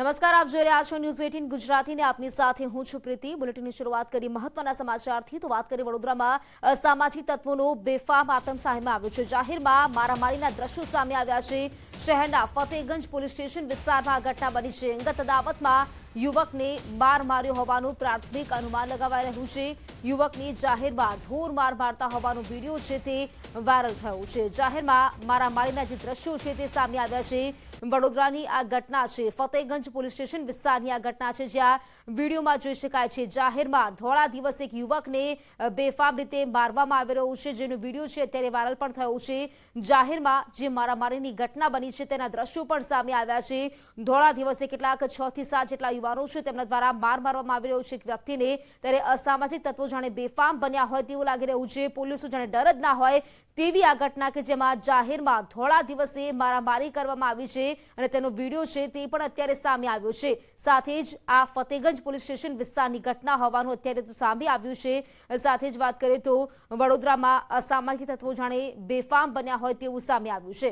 નમસ્કાર આપ જોઈ રહ્યા છો ન્યૂઝ એટીન ગુજરાતીને આપની સાથે હું છું પ્રીતિ બુલેટિનની શરૂઆત કરી મહત્વના સમાચારથી તો વાત કરી વડોદરામાં સામાજિક તત્વોનો બેફામ આતંક સામે આવ્યો છે જાહેરમાં મારામારીના દ્રશ્યો સામે આવ્યા છે શહેરના ફતેહગંજ પોલીસ સ્ટેશન વિસ્તારમાં આ ઘટના બની છે અંગત અદાવતમાં યુવકને માર માર્યો હોવાનું પ્રાથમિક અનુમાન લગાવાઈ રહ્યું છે યુવકની જાહેરમાં ધૂર માર મારતા હોવાનો વિડીયો છે તે વાયરલ થયો છે જાહેરમાં મારામારીના જે દ્રશ્યો છે તે સામે આવ્યા છે વડોદરાની આ ઘટના છે ફતેહગંજ પોલીસ સ્ટેશન વિસ્તારની આ ઘટના છે જ્યાં વિડીયોમાં જોઈ શકાય છે જાહેરમાં ધોળા દિવસ એક યુવકને બેફામ રીતે મારવામાં આવી રહ્યું છે જેનું વિડીયો છે અત્યારે વાયરલ પણ થયો છે જાહેરમાં જે મારામારીની ઘટના બની છે તેના દ્રશ્યો પણ સામે આવ્યા છે ધોળા દિવસે કેટલાક છ થી સાત જેટલા યુવાનો છે તેમના દ્વારા માર મારવામાં આવી રહ્યો છે એક વ્યક્તિને ત્યારે અસામાજિક તત્વો જાણે બેફામ બન્યા હોય તેવું લાગી રહ્યું છે પોલીસો જાણે ડર જ ના હોય તેવી આ ઘટના કે જેમાં જાહેરમાં થોડા દિવસે મારામારી કરવામાં આવી છે અને તેનો વિડીયો છે તે પણ અત્યારે સામે આવ્યો છે સાથે જ આ ફતેગંજ પોલીસ સ્ટેશન વિસ્તારની ઘટના હોવાનું અત્યારે તો સામે આવ્યું છે સાથે જ વાત કરીએ તો વડોદરામાં અસામાજિક તત્વો જાણે બેફામ બન્યા હોય તેવું સામે આવ્યું છે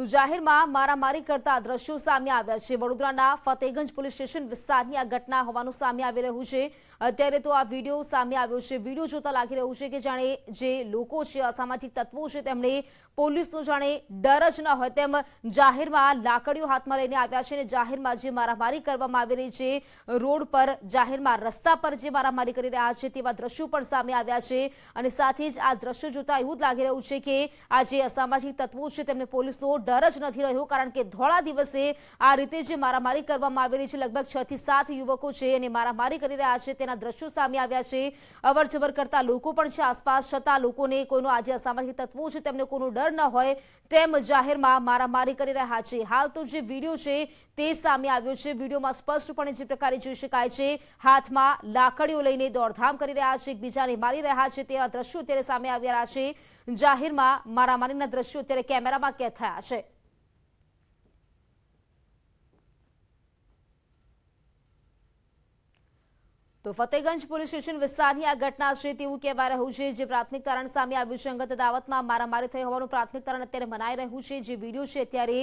તો જાહેરમાં મારામારી કરતા દ્રશ્યો સામે આવ્યા છે વડોદરાના ફતેગંજ પોલીસ સ્ટેશન વિસ્તારની આ ઘટના હોવાનું સામે આવી રહ્યું છે અત્યારે તો આ વિડીયો સામે આવ્યો છે વિડીયો જોતા લાગી રહ્યું છે કે જાણે જે લોકો છે અસામાજિક તત્વો છે તેમણે પોલીસનું જાણે ડર જ ન હોય તેમ જાહેરમાં લાકડીઓ હાથમાં લઈને આવ્યા છે અને જાહેરમાં જે મારામારી કરવામાં આવી રહી છે રોડ પર જાહેરમાં રસ્તા પર જે મારામારી કરી રહ્યા છે તેવા દ્રશ્યો પણ સામે આવ્યા છે અને સાથે જ આ દ્રશ્યો જોતા એવું જ લાગી રહ્યું છે કે આ જે અસામાજિક તત્વો છે તેમને પોલીસનો ડર જ નથી રહ્યો કારણ કે ધોળા દિવસે આ રીતે જે મારામારી કરવામાં આવી રહી છે લગભગ છ થી સાત યુવકો છે અને મારામારી કરી રહ્યા છે તેના દ્રશ્યો સામે આવ્યા છે અવરજવર કરતા લોકો પણ છે આસપાસ છતાં લોકોને કોઈનો આજે અસામાજિક તત્વો છે તેમને કોઈનો ડર ન હોય તેમ જાહેરમાં મારામારી કરી રહ્યા છે હાલ તો જે વિડીયો છે તે સામે આવ્યો છે વિડીયોમાં સ્પષ્ટપણે જે પ્રકારે જોઈ શકાય છે હાથમાં લાકડીઓ લઈને દોડધામ કરી રહ્યા છે એકબીજાને મારી રહ્યા છે તેવા દ્રશ્યો અત્યારે સામે આવી રહ્યા છે જાહેરમાં મારામારીના દ્રશ્યો અત્યારે કેમેરામાં કેદ થયા છે તો ફતેગંજ પોલીસ સ્ટેશન વિસ્તારની આ ઘટના છે તેવું કહેવાય રહ્યું છે જે પ્રાથમિક તારણ સામે આવ્યું છે અંગત દાવતમાં મારામારી થઈ હોવાનું પ્રાથમિક તારણ અત્યારે મનાઈ રહ્યું છે જે વિડીયો છે અત્યારે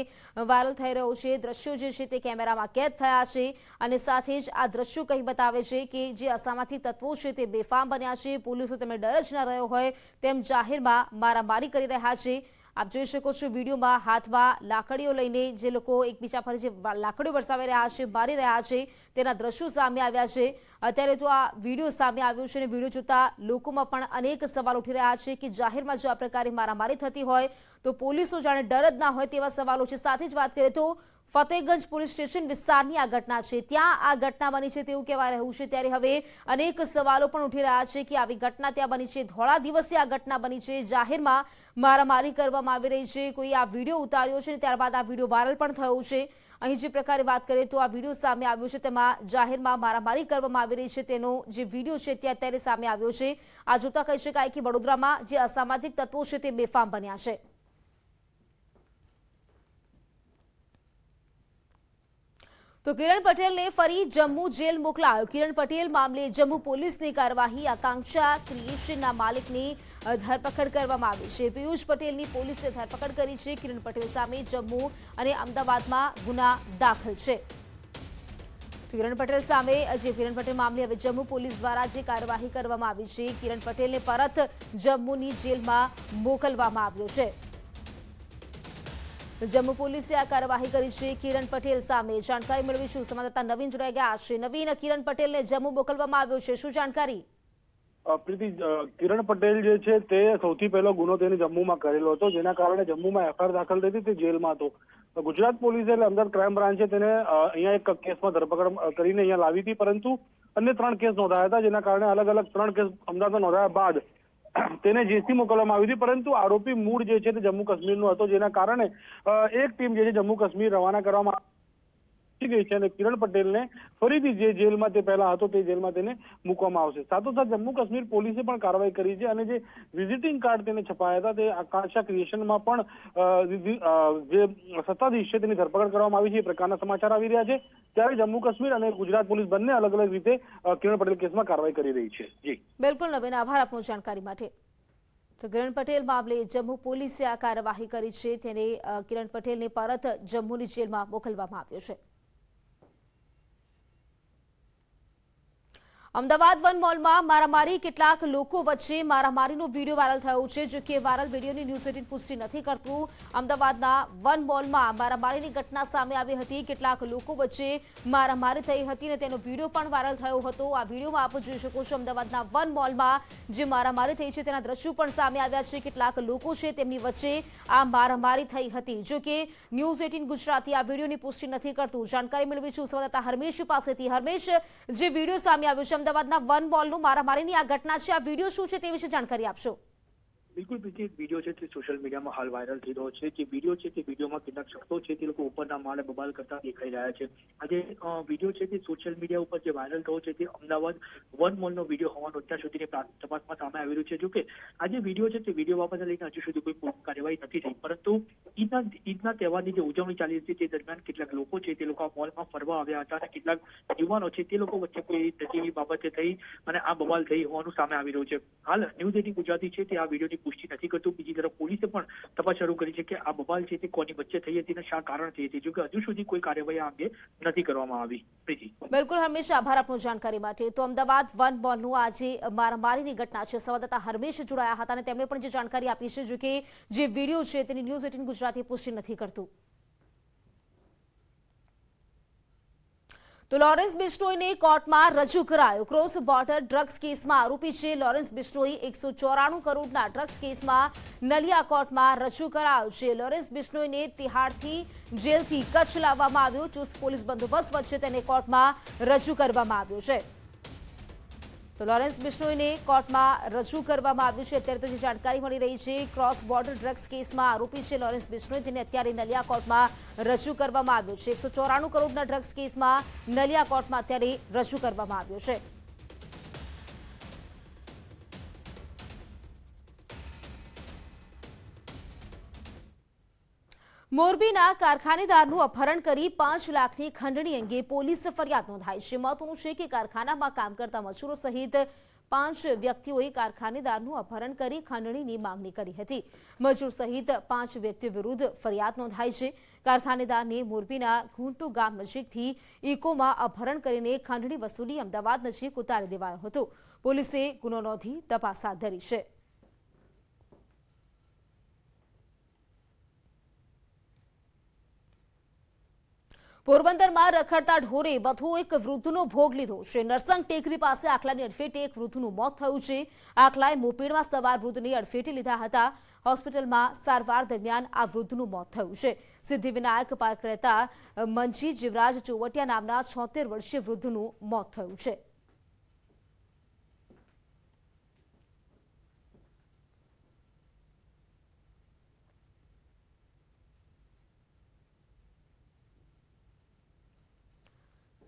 વાયરલ થઈ રહ્યો છે દ્રશ્યો જે છે તે કેમેરામાં કેદ થયા છે અને સાથે જ આ દ્રશ્યો કહી બતાવે છે કે જે અસામાથી તત્વો છે તે બેફામ બન્યા છે પોલીસો તેમને ડર જ ન રહ્યો હોય તેમ જાહેરમાં મારામારી કરી રહ્યા છે આપ જોઈ શકો છો વિડીયોમાં હાથમાં લાકડીઓ લઈને જે લોકો એકબીજા પર જે લાકડીઓ વરસાવી રહ્યા છે મારી રહ્યા છે તેના દ્રશ્યો સામે આવ્યા છે અત્યારે તો આ વિડીયો સામે આવ્યો છે અને વિડીયો જોતા લોકોમાં પણ અનેક સવાલ ઉઠી રહ્યા છે કે જાહેરમાં જો આ પ્રકારે મારામારી થતી હોય તો પોલીસો જાણે ડર જ ના હોય તેવા સવાલો છે સાથે જ વાત કરીએ તો ફતેગંજ પોલીસ સ્ટેશન વિસ્તારની આ ઘટના છે ત્યાં આ ઘટના બની છે તેવું કહેવાય રહ્યું છે ત્યારે હવે અનેક સવાલો પણ ઉઠી રહ્યા છે કે આવી ઘટના ત્યાં બની છે ધોળા દિવસે આ ઘટના બની છે જાહેરમાં મારામારી કરવામાં આવી રહી છે કોઈ આ વિડીયો ઉતાર્યો છે ત્યારબાદ આ વિડીયો વાયરલ પણ થયો છે અહીં જે પ્રકારે વાત કરીએ તો આ વિડીયો સામે આવ્યો છે તેમાં જાહેરમાં મારામારી કરવામાં આવી રહી છે તેનો જે વિડીયો છે તે અત્યારે સામે આવ્યો છે આ જોતા કહી શકાય કે વડોદરામાં જે અસામાજિક તત્વો છે તે બેફામ બન્યા છે તો કિરણ પટેલને ફરી જમ્મુ જેલ મોકલાયો કિરણ પટેલ મામલે જમ્મુ પોલીસની કાર્યવાહી આકાંક્ષા ક્રિએશનના માલિકની ધરપકડ કરવામાં આવી છે પિયુષ પટેલની પોલીસે ધરપકડ કરી છે કિરણ પટેલ સામે જમ્મુ અને અમદાવાદમાં ગુના દાખલ છે કિરણ પટેલ સામે જે કિરણ પટેલ મામલે હવે જમ્મુ પોલીસ દ્વારા જે કાર્યવાહી કરવામાં આવી છે કિરણ પટેલને પરત જમ્મુની જેલમાં મોકલવામાં આવ્યો છે જમ્મુ પોલીસે આ કાર્યવાહી કરી છે કિરણ પટેલ સામે જાણકારી મેળવીશું સંવાદદાતા નવીન જોડાઈ ગયા છે નવીન કિરણ પટેલને જમ્મુ મોકલવામાં આવ્યો છે શું જાણકારી પ્રીતિ કિરણ પટેલ જે છે તે સૌથી પહેલો ગુનો તેને જમ્મુમાં કરેલો હતો જેના કારણે જમ્મુમાં એફઆઈઆર દાખલ થઈ હતી તે જેલમાં હતો ગુજરાત પોલીસે એટલે અમદાવાદ ક્રાઇમ બ્રાન્ચે તેને અહીંયા એક કેસમાં ધરપકડ કરીને અહીંયા લાવી હતી પરંતુ અન્ય ત્રણ કેસ નોંધાયા હતા જેના કારણે અલગ અલગ ત્રણ કેસ અમદાવાદમાં નોંધાયા બાદ તેને જેસી મોકલવામાં આવી હતી પરંતુ આરોપી મૂળ જે છે તે જમ્મુ કાશ્મીરનો હતો જેના કારણે એક ટીમ જે છે જમ્મુ કાશ્મીર રવાના કરવામાં પહોંચી ગઈ છે અને કિરણ પટેલને ફરીથી જે જેલમાં તે પહેલા હતો તે જેલમાં તેને મૂકવામાં આવશે સાથોસાથ જમ્મુ કાશ્મીર પોલીસે પણ કાર્યવાહી કરી છે અને જે વિઝિટિંગ કાર્ડ તેને છપાયા હતા તે આકાંક્ષા ક્રિએશનમાં પણ જે સત્તાધીશ છે તેની ધરપકડ કરવામાં આવી છે એ પ્રકારના સમાચાર આવી રહ્યા છે ત્યારે જમ્મુ કાશ્મીર અને ગુજરાત પોલીસ બંને અલગ અલગ રીતે કિરણ પટેલ કેસમાં કાર્યવાહી કરી રહી છે જી બિલકુલ નવીન આભાર આપનો જાણકારી માટે તો કિરણ પટેલ મામલે જમ્મુ પોલીસે આ કાર્યવાહી કરી છે તેને કિરણ પટેલને પરત જમ્મુની જેલમાં મોકલવામાં આવ્યો છે અમદાવાદ વન મોલમાં મારામારી કેટલાક લોકો વચ્ચે મારામારીનો વિડીયો વાયરલ થયો છે જો કે વાયરલ વિડીયોની ન્યૂઝ એટીન પુષ્ટિ નથી કરતું અમદાવાદના વન મોલમાં મારામારીની ઘટના સામે આવી હતી કેટલાક લોકો વચ્ચે મારામારી થઈ હતી અને તેનો વિડીયો પણ વાયરલ થયો હતો આ વિડીયોમાં આપ જોઈ શકો છો અમદાવાદના વન મોલમાં જે મારામારી થઈ છે તેના દ્રશ્યો પણ સામે આવ્યા છે કેટલાક લોકો છે તેમની વચ્ચે આ મારામારી થઈ હતી જો કે ન્યૂઝ એટીન ગુજરાતી આ વિડીયોની પુષ્ટિ નથી કરતું જાણકારી મેળવી છું સંવાદદાતા હરમેશ પાસેથી હરમેશ જે વિડીયો સામે આવ્યો છે અમદાવાદના વન મોલનું મારામારીની આ ઘટના છે આ વિડીયો શું છે તે વિશે જાણકારી આપશો બિલકુલ બીજી એક વિડીયો છે તે સોશિયલ મીડિયામાં હાલ વાયરલ થઈ રહ્યો છે જે વિડીયો છે તે વિડીયોમાં કેટલાક શખ્સો છે તે લોકો ઉપરના માળે બબાલ કરતા દેખાઈ રહ્યા છે આ વિડીયો છે તે સોશિયલ મીડિયા ઉપર જે વાયરલ થયો છે તે અમદાવાદ વન મોલનો વિડીયો હોવાનો અત્યાર સુધીની તપાસમાં સામે આવી રહ્યું છે જોકે આ વિડીયો છે તે વિડીયો બાબતે લઈને હજુ સુધી કોઈ કાર્યવાહી નથી થઈ પરંતુ ઈદના ઈદના તહેવારની જે ઉજવણી ચાલી હતી તે દરમિયાન કેટલાક લોકો છે તે લોકો આ મોલમાં ફરવા આવ્યા હતા અને કેટલાક યુવાનો છે તે લોકો વચ્ચે કોઈ તકલીફ બાબતે થઈ અને આ બબાલ થઈ હોવાનું સામે આવી રહ્યું છે હાલ ન્યૂઝ એટીન ગુજરાતી છે તે આ વિડીયો પુષ્ટિ નથી કરતું બીજી તરફ પોલીસે પણ તપાસ શરૂ કરી છે કે આ બબાલ છે તે કોની વચ્ચે થઈ હતી અને શા કારણ થઈ હતી જોકે હજુ સુધી કોઈ કાર્યવાહી આ અંગે નથી કરવામાં આવી પ્રીતિ બિલકુલ હર્મેશ આભાર આપનું જાણકારી માટે તો અમદાવાદ વન મોલનું આજે મારામારીની ઘટના છે સંવાદદાતા હર્મેશ જોડાયા હતા અને તેમણે પણ જે જાણકારી આપી છે જો કે જે વિડીયો છે તેની ન્યૂઝ એટીન ગુજરાતી પુષ્ટિ નથી કરતું તો લોરેન્સ બિશ્નોઈને કોર્ટમાં રજૂ કરાયો ક્રોસ બોર્ડર ડ્રગ્સ કેસમાં આરોપી છે લોરેન્સ બિશ્નોઈ એકસો ચોરાણું કરોડના ડ્રગ્સ કેસમાં નલિયા કોર્ટમાં રજૂ કરાયો છે લોરેન્સ બિશ્નોઈને તિહાડથી જેલથી કચ્છ લાવવામાં આવ્યો ચુસ્ત પોલીસ બંદોબસ્ત વચ્ચે તેને કોર્ટમાં રજૂ કરવામાં આવ્યો છે તો લોરેન્સ બિશ્નોઈને કોર્ટમાં રજૂ કરવામાં આવ્યું છે અત્યારે તો જે જાણકારી મળી રહી છે ક્રોસ બોર્ડર ડ્રગ્સ કેસમાં આરોપી છે લોરેન્સ બિશ્નોઈ જેને અત્યારે નલિયા કોર્ટમાં રજૂ કરવામાં આવ્યું છે એકસો કરોડના ડ્રગ્સ કેસમાં નલિયા કોર્ટમાં અત્યારે રજૂ કરવામાં આવ્યો છે મોરબીના કારખાનેદારનું અપહરણ કરી પાંચ લાખની ખંડણી અંગે પોલીસ ફરિયાદ નોંધાઈ છે મહત્વનું છે કે કારખાનામાં કામ કરતા મજૂરો સહિત પાંચ વ્યક્તિઓએ કારખાનેદારનું અપહરણ કરી ખંડણીની માંગણી કરી હતી મજૂર સહિત પાંચ વ્યક્તિઓ વિરુદ્ધ ફરિયાદ નોંધાઈ છે કારખાનેદારને મોરબીના ઘૂંટુ ગામ નજીકથી ઇકોમાં અપહરણ કરીને ખંડણી વસૂલી અમદાવાદ નજીક ઉતારી દેવાયો હતો પોલીસે ગુનો નોંધી તપાસ હાથ ધરી છે પોરબંદરમાં રખડતા ઢોરે વધુ એક વૃદ્ધનો ભોગ લીધો છે નરસંગ ટેકરી પાસે આખલાની અડફેટે એક વૃદ્ધનું મોત થયું છે આખલાએ મોપેડમાં સવાર વૃદ્ધને અડફેટે લીધા હતા હોસ્પિટલમાં સારવાર દરમિયાન આ વૃદ્ધનું મોત થયું છે સિદ્ધિવિનાયક પાર્ક રહેતા મંજી જીવરાજ ચોવટિયા નામના છોતેર વર્ષીય વૃદ્ધનું મોત થયું છે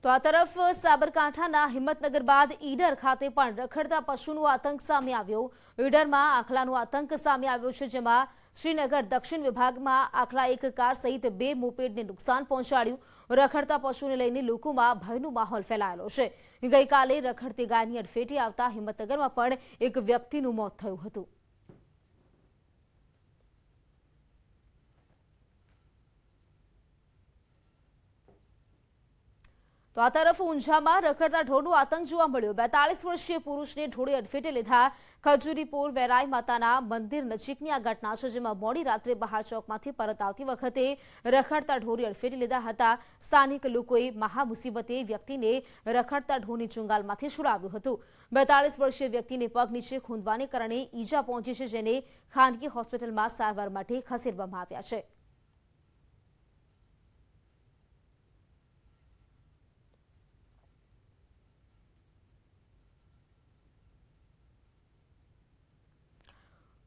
તો આ તરફ સાબરકાંઠાના હિંમતનગર બાદ ઈડર ખાતે પણ રખડતા પશુનો આતંક સામે આવ્યો ઈડરમાં આખલાનો આતંક સામે આવ્યો છે જેમાં શ્રીનગર દક્ષિણ વિભાગમાં આખલા એક કાર સહિત બે મોપેડને નુકસાન પહોંચાડ્યું રખડતા પશુને લઈને લોકોમાં ભયનો માહોલ ફેલાયેલો છે ગઈકાલે રખડતી ગાયની અડફેટે આવતા હિંમતનગરમાં પણ એક વ્યક્તિનું મોત થયું હતું તો આ તરફ ઊંઝામાં રખડતા ઢોરનો આતંક જોવા મળ્યો બેતાલીસ વર્ષીય પુરુષને ઢોળી અડફેટે લીધા ખજુરીપુર વેરાય માતાના મંદિર નજીકની આ ઘટના છે જેમાં મોડી રાત્રે બહાર ચોકમાંથી પરત આવતી વખતે રખડતા ઢોરે અડફેટે લીધા હતા સ્થાનિક લોકોએ મહામુસીબતે વ્યક્તિને રખડતા ઢોરની ચુંગાલમાંથી છોડાવ્યું હતું બેતાલીસ વર્ષીય વ્યક્તિને પગ નીચે ખૂંદવાને કારણે ઈજા પહોંચી છે જેને ખાનગી હોસ્પિટલમાં સારવાર માટે ખસેડવામાં આવ્યા છે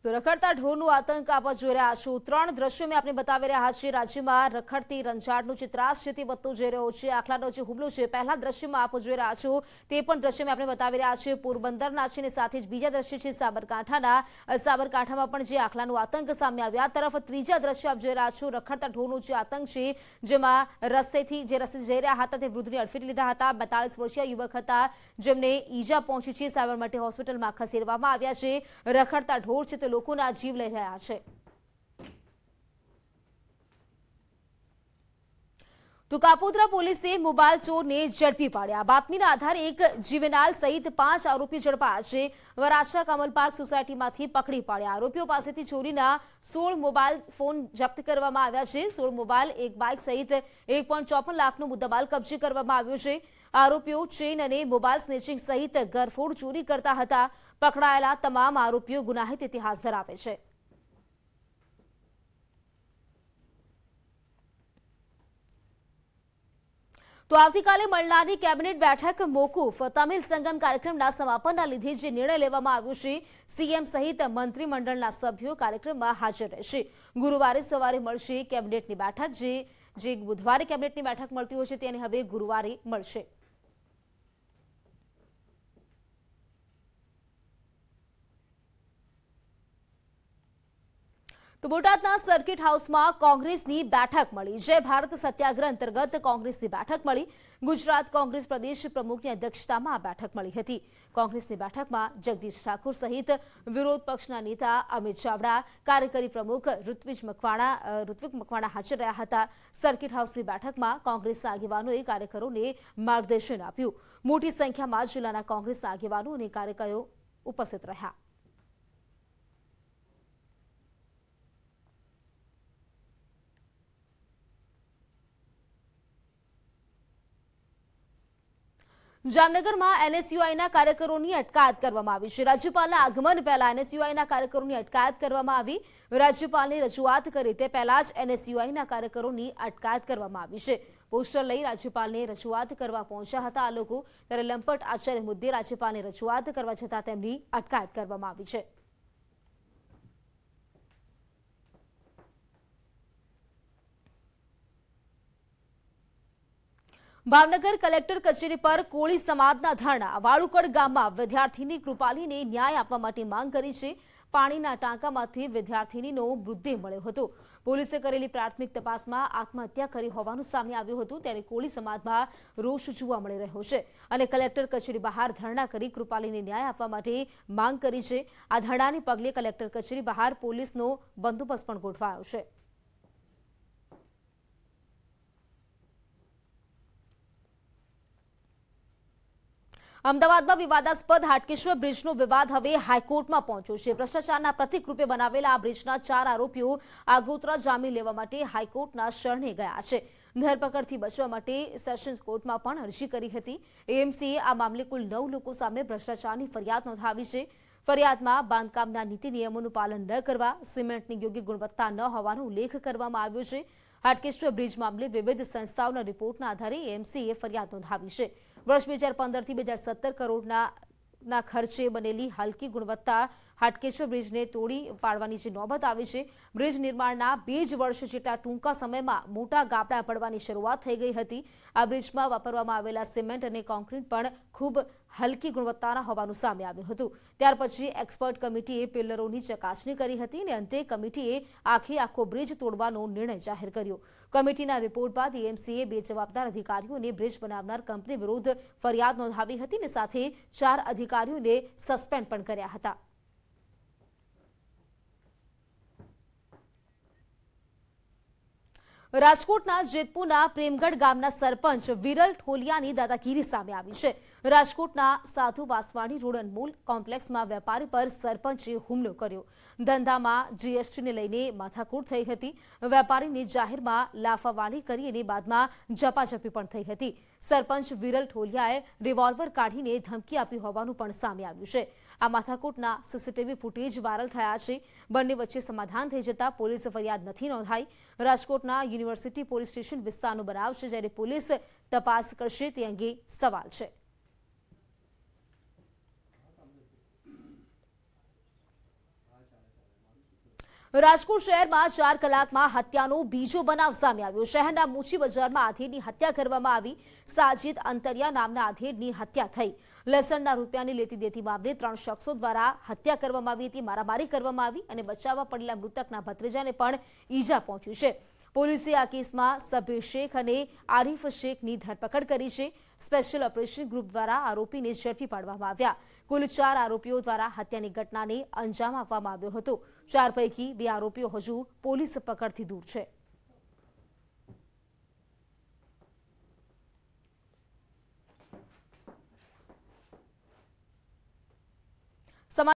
તો રખડતા ઢોરનું આતંક આપ જોઈ રહ્યા છો ત્રણ દ્રશ્યો મેં આપણે બતાવી રહ્યા છીએ રાજ્યમાં રખડતી રંજાડનું જે ત્રાસ છે તે વધતો જઈ રહ્યો છે આખલાનો જે હુમલો છે પહેલા દ્રશ્યમાં આપ જોઈ રહ્યા છો તે પણ દ્રશ્ય મેં આપણે બતાવી રહ્યા છીએ પોરબંદરના છે અને સાથે જ બીજા દ્રશ્ય છે સાબરકાંઠાના સાબરકાંઠામાં પણ જે આખલાનું આતંક સામે આવ્યા તરફ ત્રીજા દ્રશ્ય આપ જોઈ રહ્યા છો રખડતા ઢોરનું જે આતંક છે જેમાં રસ્તેથી જે રસ્તે જઈ રહ્યા હતા તે વૃદ્ધને અડફેટ લીધા હતા બેતાળીસ વર્ષીય યુવક હતા જેમને ઈજા પહોંચી છે સાબર માટે હોસ્પિટલમાં ખસેડવામાં આવ્યા છે રખડતા ઢોર છે તે લોકોના જીવ લઈ રહ્યા છે તો કાપોદ્રા પોલીસે મોબાઈલ ચોરને ઝડપી પાડ્યા બાતમીના આધારે એક જીવેનાલ સહિત પાંચ આરોપી ઝડપાયા છે વરાછા કમલ પાર્ક સોસાયટીમાંથી પકડી પાડ્યા આરોપીઓ પાસેથી ચોરીના સોળ મોબાઈલ ફોન જપ્ત કરવામાં આવ્યા છે સોળ મોબાઈલ એક બાઇક સહિત એક લાખનો મુદ્દામાલ કબજે કરવામાં આવ્યો છે આરોપીઓ ચેન અને મોબાઈલ સ્નેચિંગ સહિત ગરફોડ ચોરી કરતા હતા પકડાયેલા તમામ આરોપીઓ ગુનાહિત ઇતિહાસ ધરાવે છે તો આવતીકાલે મળનારી કેબિનેટ બેઠક મોકૂફ તમિલ સંગમ કાર્યક્રમના સમાપનના લીધે જે નિર્ણય લેવામાં આવ્યો છે સીએમ સહિત મંત્રીમંડળના સભ્યો કાર્યક્રમમાં હાજર રહેશે ગુરુવારે સવારે મળશે કેબિનેટની બેઠક જે જે બુધવારે કેબિનેટની બેઠક મળતી હોય છે તેને હવે ગુરુવારે મળશે તો બોટાદના સર્કિટ હાઉસમાં કોંગ્રેસની બેઠક મળી જે ભારત સત્યાગ્રહ અંતર્ગત કોંગ્રેસની બેઠક મળી ગુજરાત કોંગ્રેસ પ્રદેશ પ્રમુખની અધ્યક્ષતામાં આ બેઠક મળી હતી કોંગ્રેસની બેઠકમાં જગદીશ ઠાકુર સહિત વિરોધ પક્ષના નેતા અમિત ચાવડા કાર્યકારી પ્રમુખ ઋત્વિજ મકવાણા ઋત્વિક મકવાણા હાજર રહ્યા હતા સર્કિટ હાઉસની બેઠકમાં કોંગ્રેસના આગેવાનોએ કાર્યકરોને માર્ગદર્શન આપ્યું મોટી સંખ્યામાં જિલ્લાના કોંગ્રેસના આગેવાનો અને કાર્યકરો ઉપસ્થિત રહ્યા જામનગરમાં એનએસયુઆઈના કાર્યકરોની અટકાયત કરવામાં આવી છે રાજ્યપાલના આગમન પહેલા એનએસયુઆઈના કાર્યકરોની અટકાયત કરવામાં આવી રાજ્યપાલની રજૂઆત કરી તે પહેલા જ એનએસયુઆઈના કાર્યકરોની અટકાયત કરવામાં આવી છે પોસ્ટર લઈ રાજ્યપાલની રજૂઆત કરવા પહોંચ્યા હતા આ લોકો ત્યારે લંપટ આચાર્ય મુદ્દે રાજ્યપાલની રજૂઆત કરવા છતાં તેમની અટકાયત કરવામાં આવી છે ભાવનગર કલેક્ટર કચેરી પર કોળી સમાજના ધરણા વાળુકડ ગામમાં વિદ્યાર્થીની કૃપાલીને ન્યાય આપવા માટે માંગ કરી છે પાણીના ટાંકામાંથી વિદ્યાર્થીનીનો મૃતદેહ મળ્યો હતો પોલીસે કરેલી પ્રાથમિક તપાસમાં આત્મહત્યા કરી હોવાનું સામે આવ્યું હતું ત્યારે કોળી સમાજમાં રોષ જોવા મળી રહ્યો છે અને કલેક્ટર કચેરી બહાર ધરણા કરી કૃપાલીને ન્યાય આપવા માટે માંગ કરી છે આ ધરણાને પગલે કલેક્ટર કચેરી બહાર પોલીસનો બંદોબસ્ત પણ ગોઠવાયો છે અમદાવાદમાં વિવાદાસ્પદ હાટકેશ્વર બ્રિજનો વિવાદ હવે હાઈકોર્ટમાં પહોંચ્યો છે ભ્રષ્ટાચારના પ્રતિકરૂપે બનાવેલા આ બ્રિજના ચાર આરોપીઓ આગોતરા જામીન લેવા માટે હાઈકોર્ટના શરણે ગયા છે ધરપકડથી બચવા માટે સેશન્સ કોર્ટમાં પણ અરજી કરી હતી એએમસીએ આ મામલે કુલ નવ લોકો સામે ભ્રષ્ટાચારની ફરિયાદ નોંધાવી છે ફરિયાદમાં બાંધકામના નીતિ નિયમોનું પાલન ન કરવા સિમેન્ટની યોગ્ય ગુણવત્તા ન હોવાનો ઉલ્લેખ કરવામાં આવ્યો છે હાટકેશ્વર બ્રિજ મામલે વિવિધ સંસ્થાઓના રિપોર્ટના આધારે એએમસીએ ફરિયાદ નોંધાવી છે વર્ષ બે હજાર પંદરથી બે હજાર સત્તર કરોડના ખર્ચે બનેલી હલકી ગુણવત્તા હાટકેશ્વર બ્રિજને તોડી પાડવાની જે નોબત આવી છે બ્રિજ નિર્માણના બે જ વર્ષ જેટલા ટૂંકા સમયમાં મોટા ગાબડા પડવાની શરૂઆત થઈ ગઈ હતી આ બ્રિજમાં વાપરવામાં આવેલા સિમેન્ટ અને કોન્ક્રીટ પણ ખૂબ હલકી ગુણવત્તાના હોવાનું સામે આવ્યું હતું ત્યાર પછી એક્સપર્ટ કમિટીએ પિલ્લરોની ચકાસણી કરી હતી અને અંતે કમિટીએ આખે આખો બ્રિજ તોડવાનો નિર્ણય જાહેર કર્યો કમિટીના રિપોર્ટ બાદ એએમસીએ બે જવાબદાર અધિકારીઓને બ્રિજ બનાવનાર કંપની વિરુદ્ધ ફરિયાદ નોંધાવી હતી અને સાથે ચાર અધિકારીઓને સસ્પેન્ડ પણ કર્યા હતા રાજકોટના જેતપુરના પ્રેમગઢ ગામના સરપંચ વિરલ ઠોલિયાની દાદાગીરી સામે આવી છે રાજકોટના સાધુ વાસવાણી રોડ અનમોલ કોમ્પ્લેક્સમાં વેપારી પર સરપંચે હુમલો કર્યો ધંધામાં જીએસટીને લઈને માથાકૂટ થઈ હતી વેપારીની જાહેરમાં લાફાવાળી કરી અને બાદમાં ઝપાઝપી પણ થઈ હતી સરપંચ વિરલ ઠોલિયાએ રિવોલ્વર કાઢીને ધમકી આપી હોવાનું પણ સામે આવ્યું છે આ માથાકૂટના સીસીટીવી ફૂટેજ વાયરલ થયા છે બંને વચ્ચે સમાધાન થઈ જતાં પોલીસ ફરિયાદ નથી નોંધાઈ રાજકોટના યુનિવર્સિટી પોલીસ સ્ટેશન વિસ્તારનો બનાવ છે જ્યારે પોલીસ તપાસ કરશે તે અંગે સવાલ છે રાજકોટ શહેરમાં ચાર કલાકમાં હત્યાનો બીજો બનાવ સામે આવ્યો શહેરના મૂછી બજારમાં આધેડની હત્યા કરવામાં આવી સાજીદ અંતરિયા નામના આધેડની હત્યા થઈ લસણના રૂપિયાની લેતી દેતી મામલે ત્રણ શખ્સો દ્વારા હત્યા કરવામાં આવી હતી મારામારી કરવામાં આવી અને બચાવવા પડેલા મૃતકના ભત્રીજાને પણ ઈજા પહોંચી છે પોલીસે આ કેસમાં સભ્ય શેખ અને આરીફ શેખની ધરપકડ કરી છે સ્પેશિયલ ઓપરેશન ગ્રુપ દ્વારા આરોપીને ઝડપી પાડવામાં આવ્યા કુલ ચાર આરોપીઓ દ્વારા હત્યાની ઘટનાને અંજામ આપવામાં આવ્યો હતો ચાર પૈકી બે આરોપીઓ હજુ પોલીસ પકડથી દૂર છે